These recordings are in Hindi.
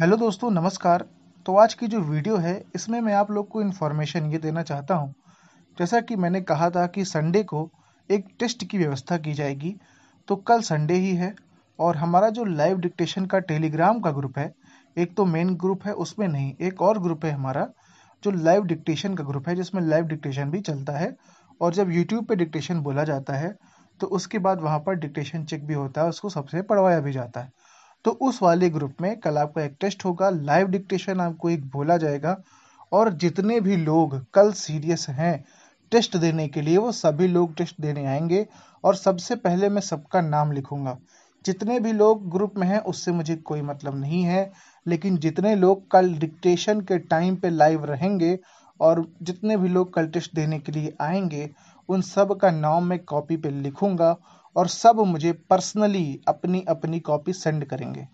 हेलो दोस्तों नमस्कार तो आज की जो वीडियो है इसमें मैं आप लोग को इन्फॉर्मेशन ये देना चाहता हूँ जैसा कि मैंने कहा था कि संडे को एक टेस्ट की व्यवस्था की जाएगी तो कल संडे ही है और हमारा जो लाइव डिक्टेशन का टेलीग्राम का ग्रुप है एक तो मेन ग्रुप है उसमें नहीं एक और ग्रुप है हमारा जो लाइव डिक्टेशन का ग्रुप है जिसमें लाइव डिक्टेशन भी चलता है और जब यूट्यूब पर डिक्टेशन बोला जाता है तो उसके बाद वहाँ पर डिक्टेशन चेक भी होता है उसको सबसे पढ़वाया भी जाता है तो उस वाले ग्रुप में कल आपका एक टेस्ट होगा लाइव डिक्टेशन आपको एक बोला जाएगा और जितने भी लोग कल सीरियस हैं टेस्ट देने के लिए वो सभी लोग टेस्ट देने आएंगे और सबसे पहले मैं सबका नाम लिखूंगा जितने भी लोग ग्रुप में हैं उससे मुझे कोई मतलब नहीं है लेकिन जितने लोग कल डिक्टेशन के टाइम पे लाइव रहेंगे और जितने भी लोग कल टेस्ट देने के लिए आएंगे उन सब का नाम मैं कॉपी पे लिखूंगा और सब मुझे पर्सनली अपनी अपनी कॉपी सेंड करेंगे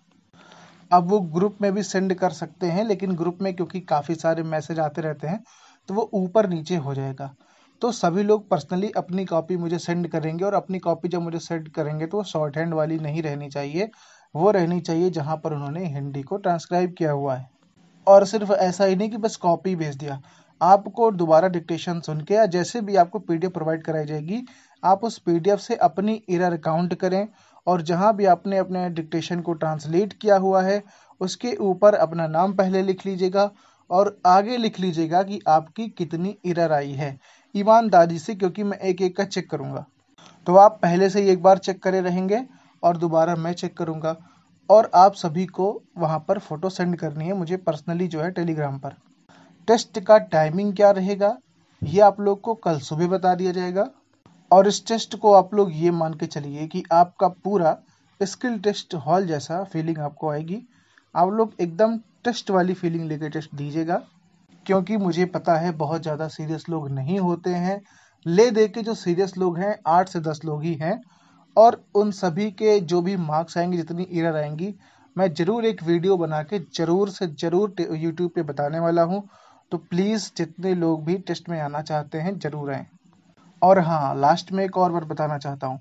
अब वो ग्रुप में भी सेंड कर सकते हैं लेकिन ग्रुप में क्योंकि काफ़ी सारे मैसेज आते रहते हैं तो वो ऊपर नीचे हो जाएगा तो सभी लोग पर्सनली अपनी कॉपी मुझे सेंड करेंगे और अपनी कॉपी जब मुझे सेंड करेंगे तो वो शॉर्ट हैंड वाली नहीं रहनी चाहिए वो रहनी चाहिए जहाँ पर उन्होंने हिंदी को ट्रांसक्राइब किया हुआ है और सिर्फ ऐसा ही नहीं कि बस कॉपी भेज दिया आपको दोबारा डिक्टेशन सुन के या जैसे भी आपको पीडीएफ प्रोवाइड कराई जाएगी आप उस पी से अपनी इरर काउंट करें और जहाँ भी आपने अपने डिक्टेशन को ट्रांसलेट किया हुआ है उसके ऊपर अपना नाम पहले लिख लीजिएगा और आगे लिख लीजिएगा कि आपकी कितनी इरर आई है ईमानदारी से क्योंकि मैं एक एक का चेक करूँगा तो आप पहले से ही एक बार चेक करे रहेंगे और दोबारा मैं चेक करूँगा और आप सभी को वहाँ पर फ़ोटो सेंड करनी है मुझे पर्सनली जो है टेलीग्राम पर टेस्ट का टाइमिंग क्या रहेगा ये आप लोग को कल सुबह बता दिया जाएगा और इस टेस्ट को आप लोग ये मान के चलिए कि आपका पूरा स्किल टेस्ट हॉल जैसा फीलिंग आपको आएगी आप लोग एकदम टेस्ट वाली फीलिंग लेके टेस्ट दीजिएगा क्योंकि मुझे पता है बहुत ज़्यादा सीरियस लोग नहीं होते हैं ले दे के जो सीरियस लोग हैं आठ से दस लोग ही हैं और उन सभी के जो भी मार्क्स आएंगे जितनी इरर आएंगी मैं ज़रूर एक वीडियो बना के ज़रूर से ज़रूर यूट्यूब पे बताने वाला हूँ तो प्लीज़ जितने लोग भी टेस्ट में आना चाहते हैं ज़रूर आएँ और हाँ लास्ट में एक और बार बताना चाहता हूँ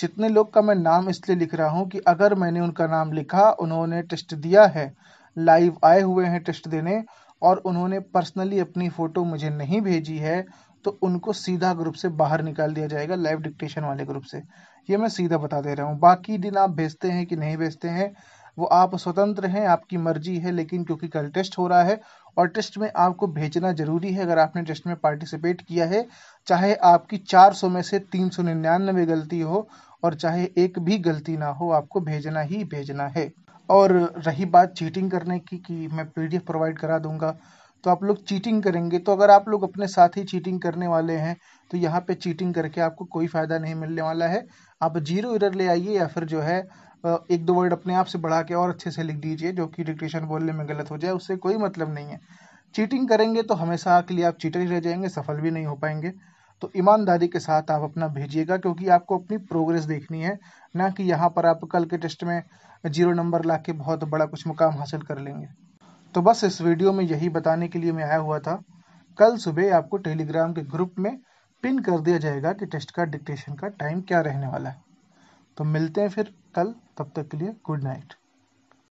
जितने लोग का मैं नाम इसलिए लिख रहा हूँ कि अगर मैंने उनका नाम लिखा उन्होंने टेस्ट दिया है लाइव आए हुए हैं टेस्ट देने और उन्होंने पर्सनली अपनी फ़ोटो मुझे नहीं भेजी है तो उनको सीधा ग्रुप से बाहर निकाल दिया जाएगा लाइव डिक्टेशन वाले ग्रुप से ये मैं सीधा बता दे रहा हूँ बाकी दिन आप भेजते हैं कि नहीं भेजते हैं वो आप स्वतंत्र हैं आपकी मर्जी है लेकिन क्योंकि कल टेस्ट हो रहा है और टेस्ट में आपको भेजना जरूरी है अगर आपने टेस्ट में पार्टिसिपेट किया है चाहे आपकी 400 में से 399 गलती हो और चाहे एक भी गलती ना हो आपको भेजना ही भेजना है और रही बात चीटिंग करने की कि मैं पीडीएफ प्रोवाइड करा दूंगा तो आप लोग चीटिंग करेंगे तो अगर आप लोग अपने साथ ही चीटिंग करने वाले हैं तो यहाँ पे चीटिंग करके आपको कोई फ़ायदा नहीं मिलने वाला है आप जीरो इरर ले आइए या फिर जो है एक दो वर्ड अपने आप से बढ़ा के और अच्छे से लिख दीजिए जो कि डिक्टेशन बोलने में गलत हो जाए उससे कोई मतलब नहीं है चीटिंग करेंगे तो हमेशा के लिए आप चीटर ही रह जाएंगे सफल भी नहीं हो पाएंगे तो ईमानदारी के साथ आप अपना भेजिएगा क्योंकि आपको अपनी प्रोग्रेस देखनी है ना कि यहाँ पर आप कल के टेस्ट में जीरो नंबर ला के बहुत बड़ा कुछ मुकाम हासिल कर लेंगे तो बस इस वीडियो में यही बताने के लिए मैं आया हुआ था कल सुबह आपको टेलीग्राम के ग्रुप में पिन कर दिया जाएगा कि टेस्ट का डिक्टेशन का टाइम क्या रहने वाला है तो मिलते हैं फिर कल तब तक के लिए गुड नाइट